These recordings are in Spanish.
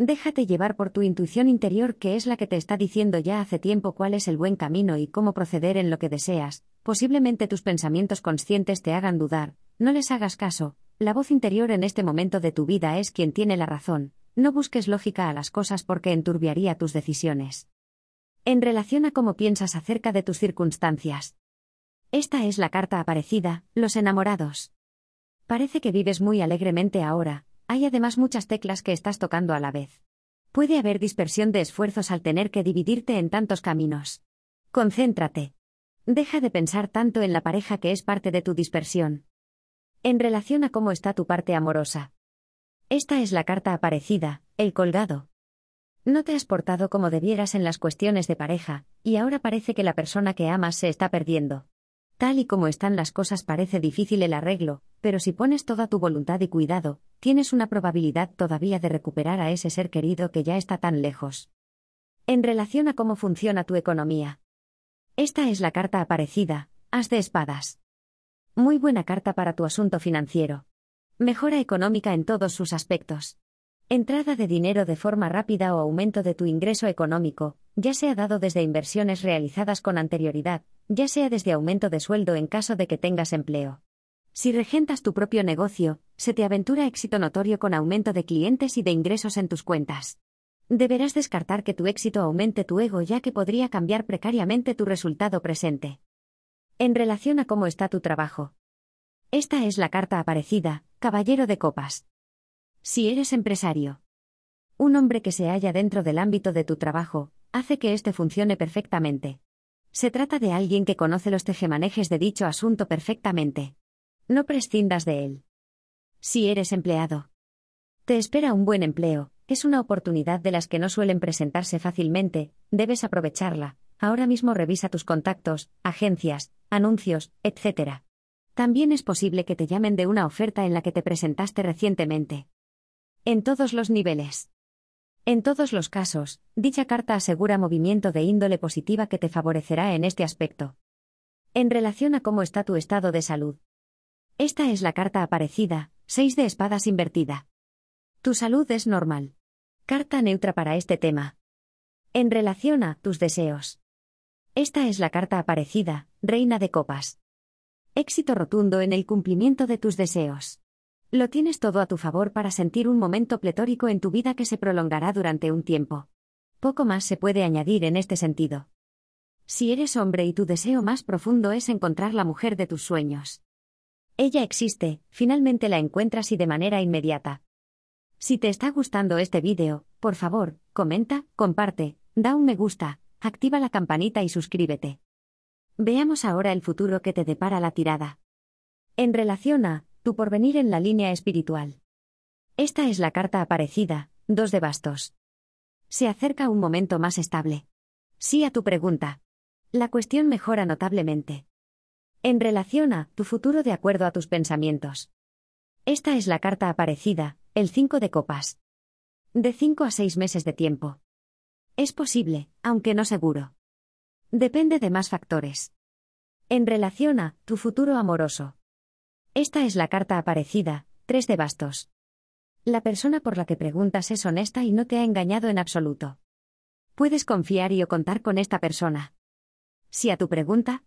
Déjate llevar por tu intuición interior que es la que te está diciendo ya hace tiempo cuál es el buen camino y cómo proceder en lo que deseas, posiblemente tus pensamientos conscientes te hagan dudar, no les hagas caso, la voz interior en este momento de tu vida es quien tiene la razón, no busques lógica a las cosas porque enturbiaría tus decisiones. En relación a cómo piensas acerca de tus circunstancias. Esta es la carta aparecida, los enamorados. Parece que vives muy alegremente ahora, hay además muchas teclas que estás tocando a la vez. Puede haber dispersión de esfuerzos al tener que dividirte en tantos caminos. Concéntrate. Deja de pensar tanto en la pareja que es parte de tu dispersión. En relación a cómo está tu parte amorosa. Esta es la carta aparecida, el colgado. No te has portado como debieras en las cuestiones de pareja, y ahora parece que la persona que amas se está perdiendo. Tal y como están las cosas parece difícil el arreglo, pero si pones toda tu voluntad y cuidado, tienes una probabilidad todavía de recuperar a ese ser querido que ya está tan lejos. En relación a cómo funciona tu economía. Esta es la carta aparecida, haz de Espadas. Muy buena carta para tu asunto financiero. Mejora económica en todos sus aspectos. Entrada de dinero de forma rápida o aumento de tu ingreso económico, ya sea dado desde inversiones realizadas con anterioridad, ya sea desde aumento de sueldo en caso de que tengas empleo. Si regentas tu propio negocio, se te aventura éxito notorio con aumento de clientes y de ingresos en tus cuentas. Deberás descartar que tu éxito aumente tu ego ya que podría cambiar precariamente tu resultado presente. En relación a cómo está tu trabajo. Esta es la carta aparecida, Caballero de Copas. Si eres empresario, un hombre que se halla dentro del ámbito de tu trabajo, hace que éste funcione perfectamente. Se trata de alguien que conoce los tejemanejes de dicho asunto perfectamente. No prescindas de él. Si eres empleado, te espera un buen empleo, es una oportunidad de las que no suelen presentarse fácilmente, debes aprovecharla. Ahora mismo revisa tus contactos, agencias, anuncios, etc. También es posible que te llamen de una oferta en la que te presentaste recientemente. En todos los niveles. En todos los casos, dicha carta asegura movimiento de índole positiva que te favorecerá en este aspecto. En relación a cómo está tu estado de salud. Esta es la carta aparecida, 6 de espadas invertida. Tu salud es normal. Carta neutra para este tema. En relación a tus deseos. Esta es la carta aparecida, Reina de Copas. Éxito rotundo en el cumplimiento de tus deseos. Lo tienes todo a tu favor para sentir un momento pletórico en tu vida que se prolongará durante un tiempo. Poco más se puede añadir en este sentido. Si eres hombre y tu deseo más profundo es encontrar la mujer de tus sueños. Ella existe, finalmente la encuentras y de manera inmediata. Si te está gustando este vídeo, por favor, comenta, comparte, da un me gusta, activa la campanita y suscríbete. Veamos ahora el futuro que te depara la tirada. En relación a tu porvenir en la línea espiritual. Esta es la carta aparecida, dos de bastos. Se acerca un momento más estable. Sí a tu pregunta. La cuestión mejora notablemente. En relación a tu futuro de acuerdo a tus pensamientos. Esta es la carta aparecida, el cinco de copas. De cinco a seis meses de tiempo. Es posible, aunque no seguro. Depende de más factores. En relación a tu futuro amoroso. Esta es la carta aparecida, 3 de bastos. La persona por la que preguntas es honesta y no te ha engañado en absoluto. Puedes confiar y o contar con esta persona. Si a tu pregunta,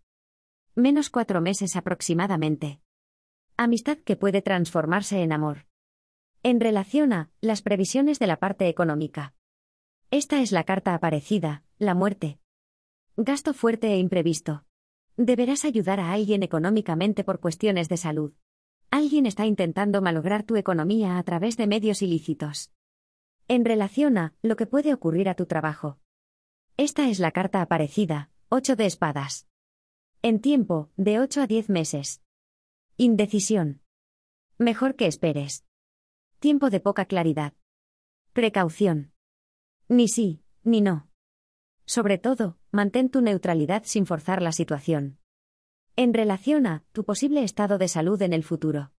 menos cuatro meses aproximadamente. Amistad que puede transformarse en amor. En relación a las previsiones de la parte económica. Esta es la carta aparecida, la muerte. Gasto fuerte e imprevisto. Deberás ayudar a alguien económicamente por cuestiones de salud. Alguien está intentando malograr tu economía a través de medios ilícitos. En relación a lo que puede ocurrir a tu trabajo. Esta es la carta aparecida, 8 de espadas. En tiempo, de 8 a 10 meses. Indecisión. Mejor que esperes. Tiempo de poca claridad. Precaución. Ni sí, ni no. Sobre todo, mantén tu neutralidad sin forzar la situación. En relación a tu posible estado de salud en el futuro.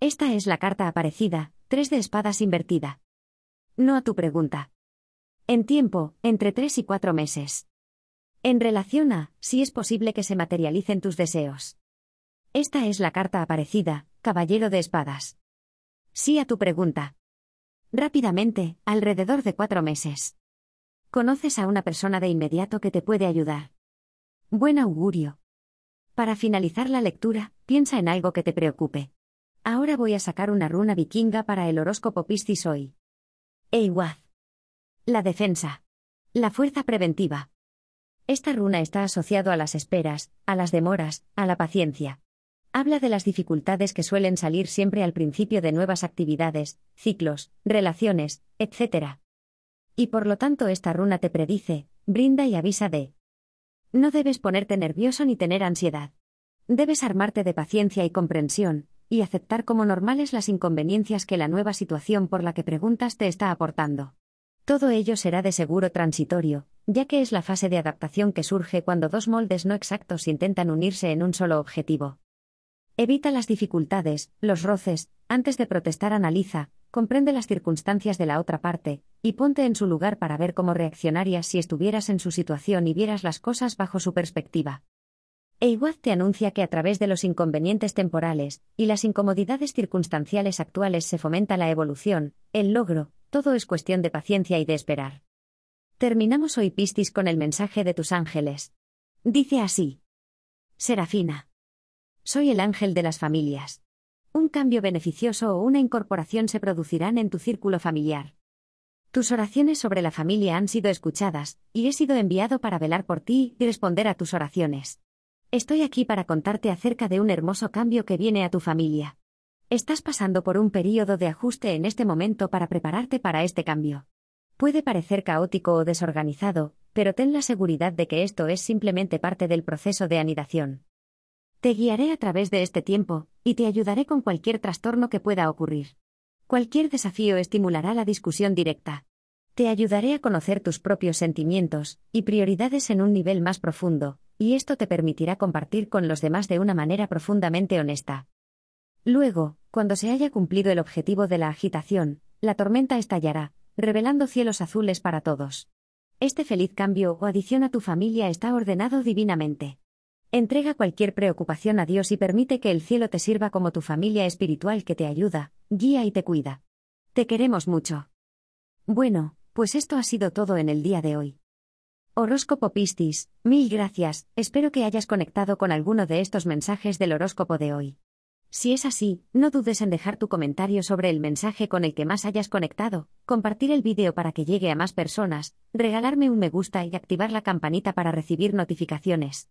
Esta es la carta aparecida, 3 de espadas invertida. No a tu pregunta. En tiempo, entre 3 y 4 meses. En relación a si es posible que se materialicen tus deseos. Esta es la carta aparecida, Caballero de Espadas. Sí a tu pregunta. Rápidamente, alrededor de cuatro meses. Conoces a una persona de inmediato que te puede ayudar. Buen augurio. Para finalizar la lectura, piensa en algo que te preocupe. Ahora voy a sacar una runa vikinga para el horóscopo Piscis hoy. Eiwaz. La defensa. La fuerza preventiva. Esta runa está asociado a las esperas, a las demoras, a la paciencia. Habla de las dificultades que suelen salir siempre al principio de nuevas actividades, ciclos, relaciones, etc. Y por lo tanto esta runa te predice, brinda y avisa de. No debes ponerte nervioso ni tener ansiedad. Debes armarte de paciencia y comprensión, y aceptar como normales las inconveniencias que la nueva situación por la que preguntas te está aportando. Todo ello será de seguro transitorio, ya que es la fase de adaptación que surge cuando dos moldes no exactos intentan unirse en un solo objetivo. Evita las dificultades, los roces, antes de protestar analiza, comprende las circunstancias de la otra parte, y ponte en su lugar para ver cómo reaccionarías si estuvieras en su situación y vieras las cosas bajo su perspectiva. Eiwaz te anuncia que a través de los inconvenientes temporales y las incomodidades circunstanciales actuales se fomenta la evolución, el logro, todo es cuestión de paciencia y de esperar. Terminamos hoy Pistis con el mensaje de tus ángeles. Dice así. Serafina. Soy el ángel de las familias un cambio beneficioso o una incorporación se producirán en tu círculo familiar. Tus oraciones sobre la familia han sido escuchadas, y he sido enviado para velar por ti y responder a tus oraciones. Estoy aquí para contarte acerca de un hermoso cambio que viene a tu familia. Estás pasando por un período de ajuste en este momento para prepararte para este cambio. Puede parecer caótico o desorganizado, pero ten la seguridad de que esto es simplemente parte del proceso de anidación. Te guiaré a través de este tiempo, y te ayudaré con cualquier trastorno que pueda ocurrir. Cualquier desafío estimulará la discusión directa. Te ayudaré a conocer tus propios sentimientos y prioridades en un nivel más profundo, y esto te permitirá compartir con los demás de una manera profundamente honesta. Luego, cuando se haya cumplido el objetivo de la agitación, la tormenta estallará, revelando cielos azules para todos. Este feliz cambio o adición a tu familia está ordenado divinamente. Entrega cualquier preocupación a Dios y permite que el cielo te sirva como tu familia espiritual que te ayuda, guía y te cuida. Te queremos mucho. Bueno, pues esto ha sido todo en el día de hoy. Horóscopo Pistis, mil gracias, espero que hayas conectado con alguno de estos mensajes del horóscopo de hoy. Si es así, no dudes en dejar tu comentario sobre el mensaje con el que más hayas conectado, compartir el vídeo para que llegue a más personas, regalarme un me gusta y activar la campanita para recibir notificaciones.